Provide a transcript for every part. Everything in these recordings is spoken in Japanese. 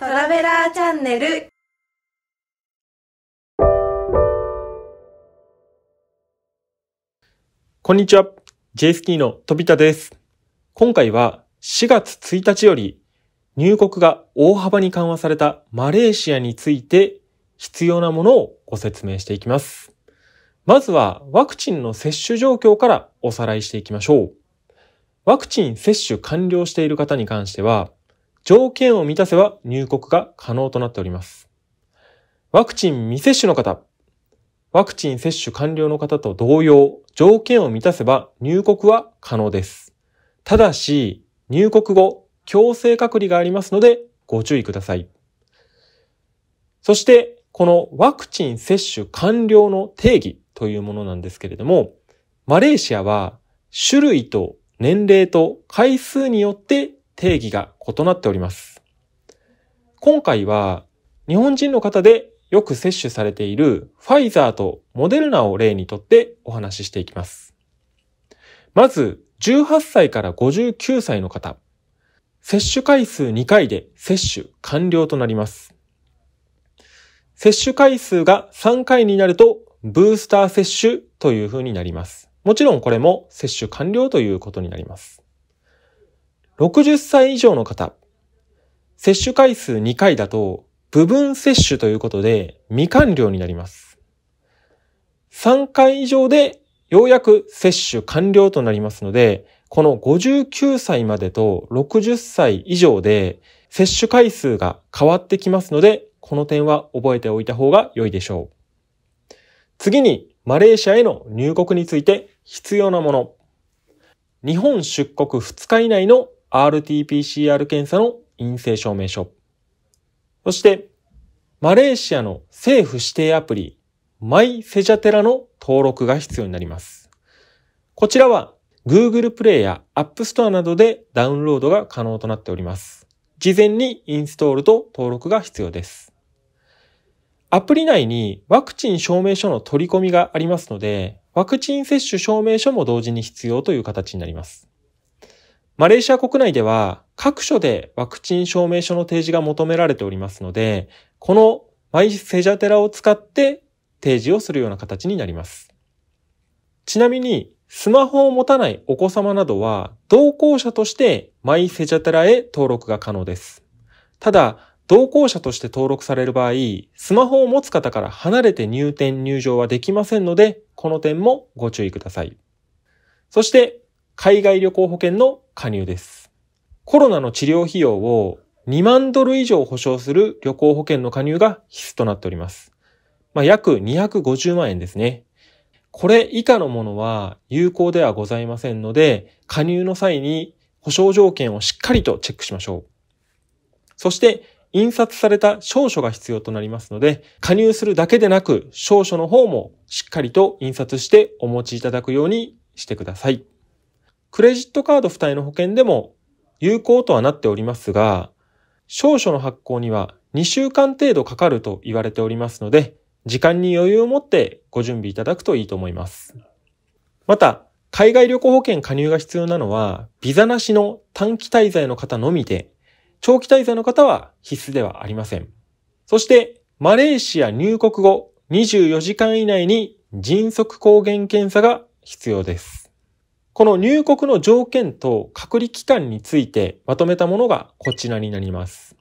トラベラーチャンネルこんにちは J スキーの飛田です今回は4月1日より入国が大幅に緩和されたマレーシアについて必要なものをご説明していきます。まずはワクチンの接種状況からおさらいしていきましょう。ワクチン接種完了している方に関しては、条件を満たせば入国が可能となっております。ワクチン未接種の方、ワクチン接種完了の方と同様、条件を満たせば入国は可能です。ただし、入国後、強制隔離がありますので、ご注意ください。そして、このワクチン接種完了の定義というものなんですけれども、マレーシアは種類と年齢と回数によって定義が異なっております。今回は日本人の方でよく接種されているファイザーとモデルナを例にとってお話ししていきます。まず、18歳から59歳の方。接種回数2回で接種完了となります。接種回数が3回になると、ブースター接種という風になります。もちろんこれも接種完了ということになります。60歳以上の方、接種回数2回だと、部分接種ということで未完了になります。3回以上でようやく接種完了となりますので、この59歳までと60歳以上で接種回数が変わってきますので、この点は覚えておいた方が良いでしょう。次に、マレーシアへの入国について必要なもの。日本出国2日以内の RT-PCR 検査の陰性証明書。そして、マレーシアの政府指定アプリ、マイセジャテラの登録が必要になります。こちらは Google Play や App Store などでダウンロードが可能となっております。事前にインストールと登録が必要です。アプリ内にワクチン証明書の取り込みがありますので、ワクチン接種証明書も同時に必要という形になります。マレーシア国内では各所でワクチン証明書の提示が求められておりますので、このマイセジャテラを使って提示をするような形になります。ちなみに、スマホを持たないお子様などは、同行者としてマイセジャテラへ登録が可能です。ただ、同行者として登録される場合、スマホを持つ方から離れて入店入場はできませんので、この点もご注意ください。そして、海外旅行保険の加入です。コロナの治療費用を2万ドル以上保証する旅行保険の加入が必須となっております。まあ、約250万円ですね。これ以下のものは有効ではございませんので、加入の際に保証条件をしっかりとチェックしましょう。そして、印刷された証書が必要となりますので、加入するだけでなく、証書の方もしっかりと印刷してお持ちいただくようにしてください。クレジットカード付帯の保険でも有効とはなっておりますが、証書の発行には2週間程度かかると言われておりますので、時間に余裕を持ってご準備いただくといいと思います。また、海外旅行保険加入が必要なのは、ビザなしの短期滞在の方のみで、長期滞在の方は必須ではありません。そして、マレーシア入国後24時間以内に迅速抗原検査が必要です。この入国の条件と隔離期間についてまとめたものがこちらになります。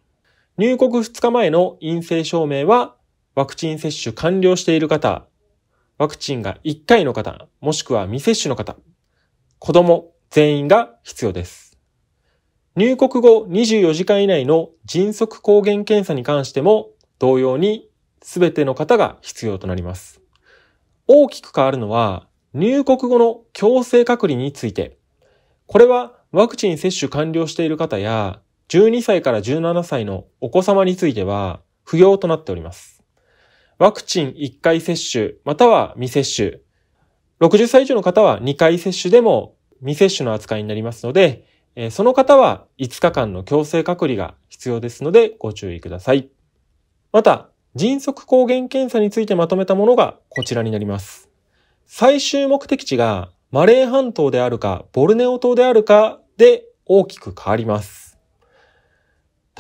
入国2日前の陰性証明は、ワクチン接種完了している方、ワクチンが1回の方、もしくは未接種の方、子供全員が必要です。入国後24時間以内の迅速抗原検査に関しても同様に全ての方が必要となります。大きく変わるのは入国後の強制隔離について。これはワクチン接種完了している方や、12歳から17歳のお子様については、不要となっております。ワクチン1回接種、または未接種。60歳以上の方は2回接種でも未接種の扱いになりますので、その方は5日間の強制隔離が必要ですのでご注意ください。また、迅速抗原検査についてまとめたものがこちらになります。最終目的地がマレー半島であるか、ボルネオ島であるかで大きく変わります。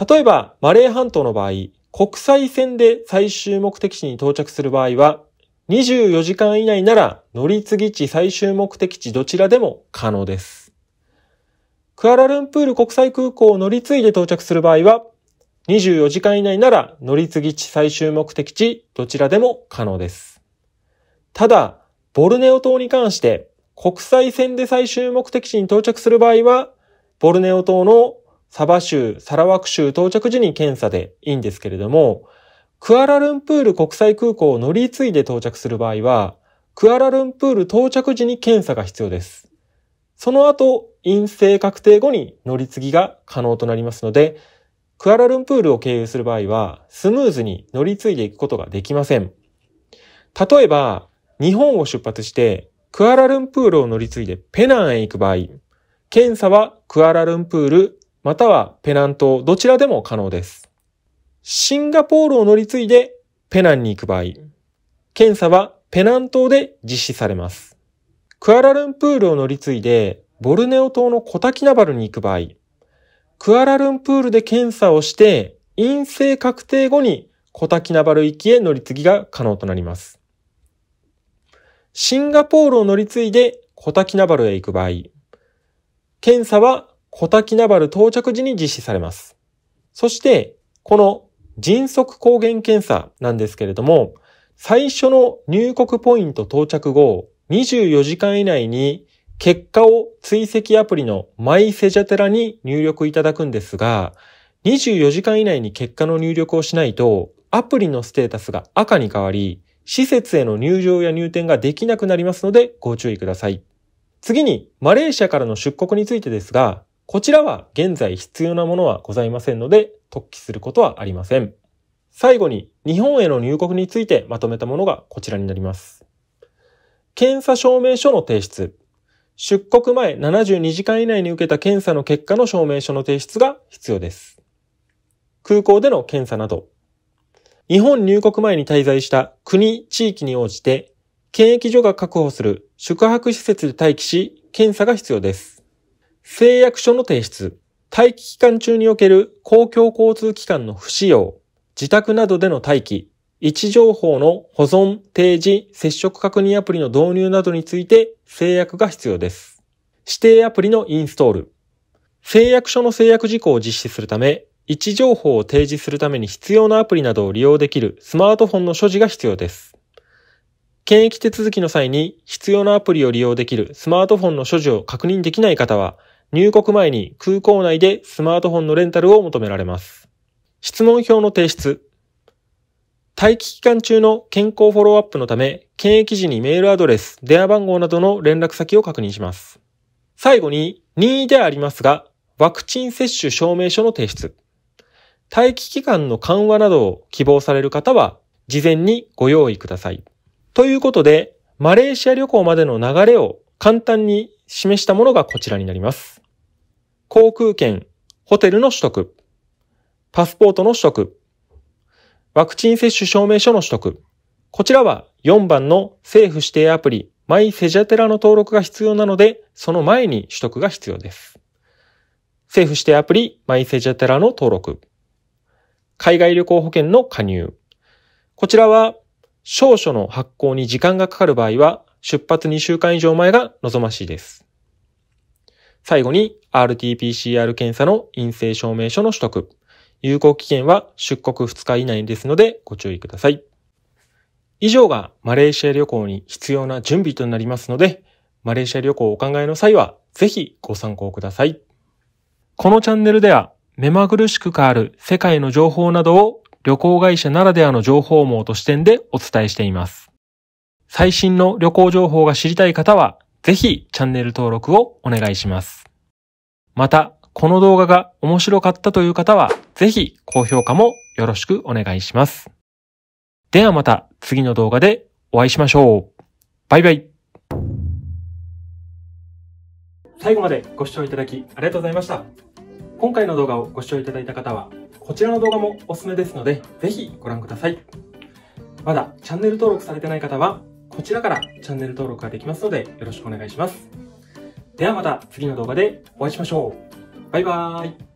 例えば、マレー半島の場合、国際線で最終目的地に到着する場合は、24時間以内なら乗り継ぎ地最終目的地どちらでも可能です。クアラルンプール国際空港を乗り継いで到着する場合は、24時間以内なら乗り継ぎ地最終目的地どちらでも可能です。ただ、ボルネオ島に関して、国際線で最終目的地に到着する場合は、ボルネオ島のサバ州、サラワク州到着時に検査でいいんですけれども、クアラルンプール国際空港を乗り継いで到着する場合は、クアラルンプール到着時に検査が必要です。その後、陰性確定後に乗り継ぎが可能となりますので、クアラルンプールを経由する場合は、スムーズに乗り継いでいくことができません。例えば、日本を出発して、クアラルンプールを乗り継いでペナンへ行く場合、検査はクアラルンプール、またはペナン島どちらでも可能です。シンガポールを乗り継いでペナンに行く場合、検査はペナン島で実施されます。クアラルンプールを乗り継いでボルネオ島のコタキナバルに行く場合、クアラルンプールで検査をして陰性確定後にコタキナバル行きへ乗り継ぎが可能となります。シンガポールを乗り継いでコタキナバルへ行く場合、検査はコタキナバル到着時に実施されます。そして、この迅速抗原検査なんですけれども、最初の入国ポイント到着後、24時間以内に結果を追跡アプリのマイセジャテラに入力いただくんですが、24時間以内に結果の入力をしないと、アプリのステータスが赤に変わり、施設への入場や入店ができなくなりますのでご注意ください。次に、マレーシアからの出国についてですが、こちらは現在必要なものはございませんので、特記することはありません。最後に、日本への入国についてまとめたものがこちらになります。検査証明書の提出。出国前72時間以内に受けた検査の結果の証明書の提出が必要です。空港での検査など、日本入国前に滞在した国、地域に応じて、検疫所が確保する宿泊施設で待機し、検査が必要です。誓約書の提出、待機期間中における公共交通機関の不使用、自宅などでの待機、位置情報の保存、提示、接触確認アプリの導入などについて制約が必要です。指定アプリのインストール。誓約書の制約事項を実施するため、位置情報を提示するために必要なアプリなどを利用できるスマートフォンの所持が必要です。検疫手続きの際に必要なアプリを利用できるスマートフォンの所持を確認できない方は、入国前に空港内でスマートフォンのレンタルを求められます。質問票の提出。待機期間中の健康フォローアップのため、検疫時にメールアドレス、電話番号などの連絡先を確認します。最後に、任意ではありますが、ワクチン接種証明書の提出。待機期間の緩和などを希望される方は、事前にご用意ください。ということで、マレーシア旅行までの流れを簡単に示したものがこちらになります。航空券、ホテルの取得、パスポートの取得、ワクチン接種証明書の取得。こちらは4番の政府指定アプリ、マイセジャテラの登録が必要なので、その前に取得が必要です。政府指定アプリ、マイセジャテラの登録。海外旅行保険の加入。こちらは、証書の発行に時間がかかる場合は、出発2週間以上前が望ましいです。最後に RT-PCR 検査の陰性証明書の取得。有効期限は出国2日以内ですのでご注意ください。以上がマレーシア旅行に必要な準備となりますので、マレーシア旅行をお考えの際はぜひご参考ください。このチャンネルでは目まぐるしく変わる世界の情報などを旅行会社ならではの情報網と視点でお伝えしています。最新の旅行情報が知りたい方は、ぜひチャンネル登録をお願いします。また、この動画が面白かったという方は、ぜひ高評価もよろしくお願いします。ではまた次の動画でお会いしましょう。バイバイ。最後までご視聴いただきありがとうございました。今回の動画をご視聴いただいた方は、こちらの動画もおすすめですので、ぜひご覧ください。まだチャンネル登録されてない方は、こちらからチャンネル登録ができますので、よろしくお願いします。ではまた次の動画でお会いしましょう。バイバーイ。